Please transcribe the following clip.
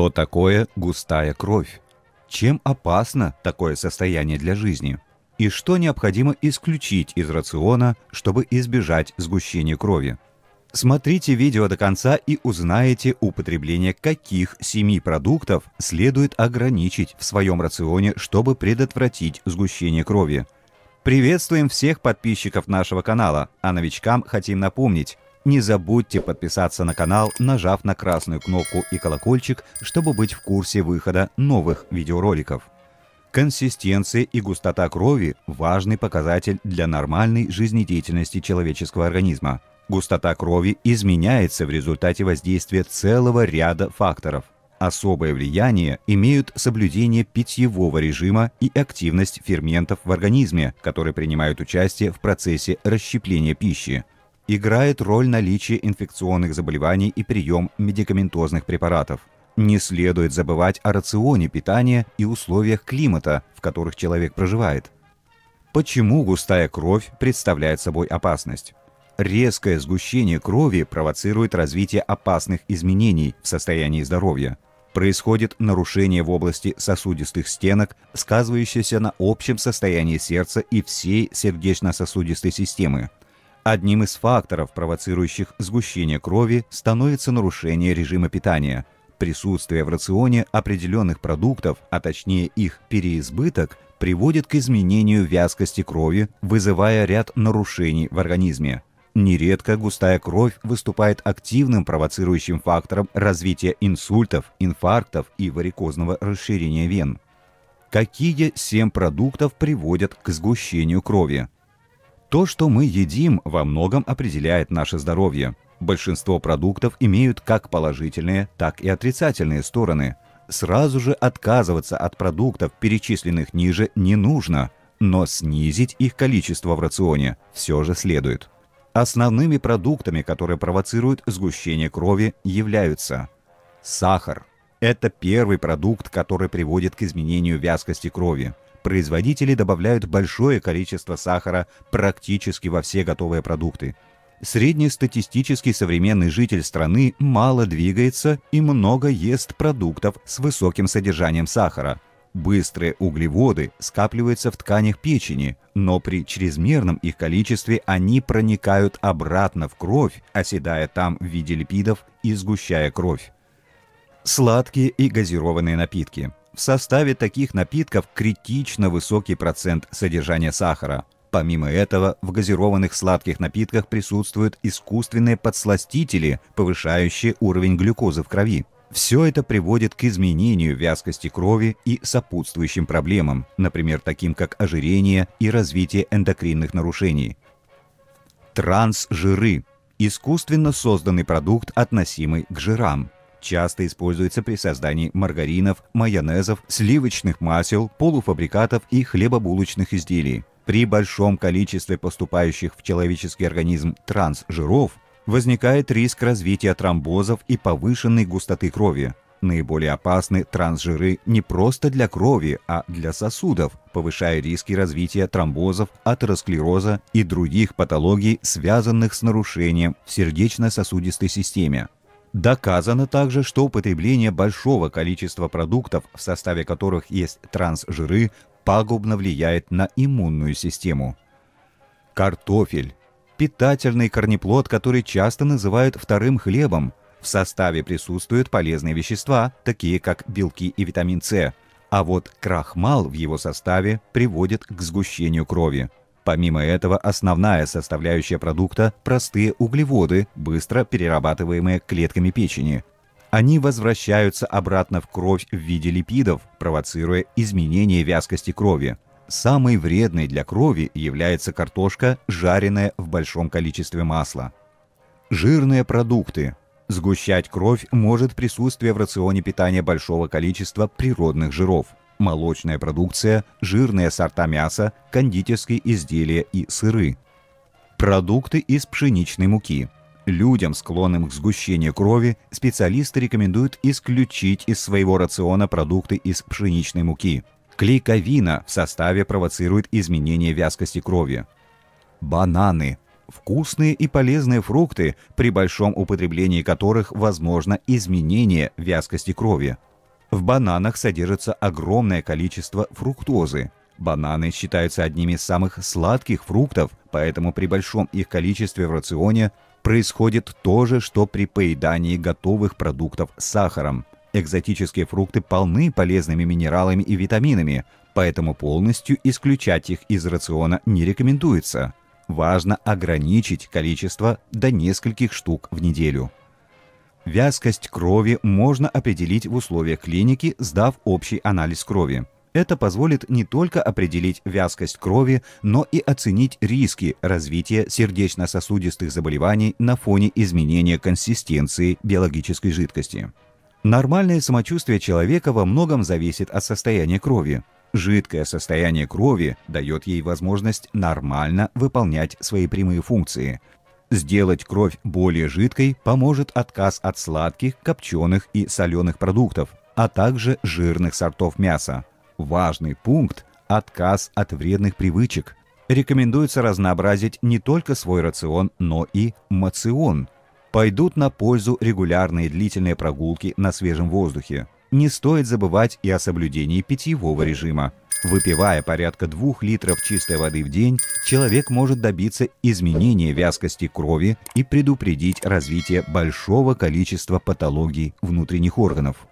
Что такое густая кровь? Чем опасно такое состояние для жизни? И что необходимо исключить из рациона, чтобы избежать сгущения крови? Смотрите видео до конца и узнаете употребление каких семи продуктов следует ограничить в своем рационе, чтобы предотвратить сгущение крови. Приветствуем всех подписчиков нашего канала, а новичкам хотим напомнить – не забудьте подписаться на канал, нажав на красную кнопку и колокольчик, чтобы быть в курсе выхода новых видеороликов. Консистенция и густота крови – важный показатель для нормальной жизнедеятельности человеческого организма. Густота крови изменяется в результате воздействия целого ряда факторов. Особое влияние имеют соблюдение питьевого режима и активность ферментов в организме, которые принимают участие в процессе расщепления пищи – играет роль наличие инфекционных заболеваний и прием медикаментозных препаратов. Не следует забывать о рационе питания и условиях климата, в которых человек проживает. Почему густая кровь представляет собой опасность? Резкое сгущение крови провоцирует развитие опасных изменений в состоянии здоровья. Происходит нарушение в области сосудистых стенок, сказывающееся на общем состоянии сердца и всей сердечно-сосудистой системы. Одним из факторов, провоцирующих сгущение крови, становится нарушение режима питания. Присутствие в рационе определенных продуктов, а точнее их переизбыток, приводит к изменению вязкости крови, вызывая ряд нарушений в организме. Нередко густая кровь выступает активным провоцирующим фактором развития инсультов, инфарктов и варикозного расширения вен. Какие семь продуктов приводят к сгущению крови? То, что мы едим, во многом определяет наше здоровье. Большинство продуктов имеют как положительные, так и отрицательные стороны. Сразу же отказываться от продуктов, перечисленных ниже, не нужно, но снизить их количество в рационе все же следует. Основными продуктами, которые провоцируют сгущение крови, являются сахар. Это первый продукт, который приводит к изменению вязкости крови производители добавляют большое количество сахара практически во все готовые продукты. Среднестатистический современный житель страны мало двигается и много ест продуктов с высоким содержанием сахара. Быстрые углеводы скапливаются в тканях печени, но при чрезмерном их количестве они проникают обратно в кровь, оседая там в виде липидов и сгущая кровь. Сладкие и газированные напитки – в составе таких напитков критично высокий процент содержания сахара. Помимо этого, в газированных сладких напитках присутствуют искусственные подсластители, повышающие уровень глюкозы в крови. Все это приводит к изменению вязкости крови и сопутствующим проблемам, например, таким как ожирение и развитие эндокринных нарушений. Трансжиры – искусственно созданный продукт, относимый к жирам – часто используется при создании маргаринов, майонезов, сливочных масел, полуфабрикатов и хлебобулочных изделий. При большом количестве поступающих в человеческий организм трансжиров возникает риск развития тромбозов и повышенной густоты крови. Наиболее опасны трансжиры не просто для крови, а для сосудов, повышая риски развития тромбозов, атеросклероза и других патологий, связанных с нарушением в сердечно-сосудистой системе. Доказано также, что употребление большого количества продуктов, в составе которых есть трансжиры, пагубно влияет на иммунную систему. Картофель – питательный корнеплод, который часто называют вторым хлебом. В составе присутствуют полезные вещества, такие как белки и витамин С, а вот крахмал в его составе приводит к сгущению крови. Помимо этого, основная составляющая продукта – простые углеводы, быстро перерабатываемые клетками печени. Они возвращаются обратно в кровь в виде липидов, провоцируя изменение вязкости крови. Самой вредной для крови является картошка, жареная в большом количестве масла. Жирные продукты. Сгущать кровь может присутствие в рационе питания большого количества природных жиров – молочная продукция, жирные сорта мяса, кондитерские изделия и сыры. Продукты из пшеничной муки. Людям, склонным к сгущению крови, специалисты рекомендуют исключить из своего рациона продукты из пшеничной муки. Клейковина в составе провоцирует изменение вязкости крови. Бананы вкусные и полезные фрукты, при большом употреблении которых возможно изменение вязкости крови. В бананах содержится огромное количество фруктозы. Бананы считаются одними из самых сладких фруктов, поэтому при большом их количестве в рационе происходит то же, что при поедании готовых продуктов с сахаром. Экзотические фрукты полны полезными минералами и витаминами, поэтому полностью исключать их из рациона не рекомендуется. Важно ограничить количество до нескольких штук в неделю. Вязкость крови можно определить в условиях клиники, сдав общий анализ крови. Это позволит не только определить вязкость крови, но и оценить риски развития сердечно-сосудистых заболеваний на фоне изменения консистенции биологической жидкости. Нормальное самочувствие человека во многом зависит от состояния крови. Жидкое состояние крови дает ей возможность нормально выполнять свои прямые функции, Сделать кровь более жидкой поможет отказ от сладких, копченых и соленых продуктов, а также жирных сортов мяса. Важный пункт – отказ от вредных привычек. Рекомендуется разнообразить не только свой рацион, но и мацион. Пойдут на пользу регулярные длительные прогулки на свежем воздухе. Не стоит забывать и о соблюдении питьевого режима – Выпивая порядка двух литров чистой воды в день, человек может добиться изменения вязкости крови и предупредить развитие большого количества патологий внутренних органов.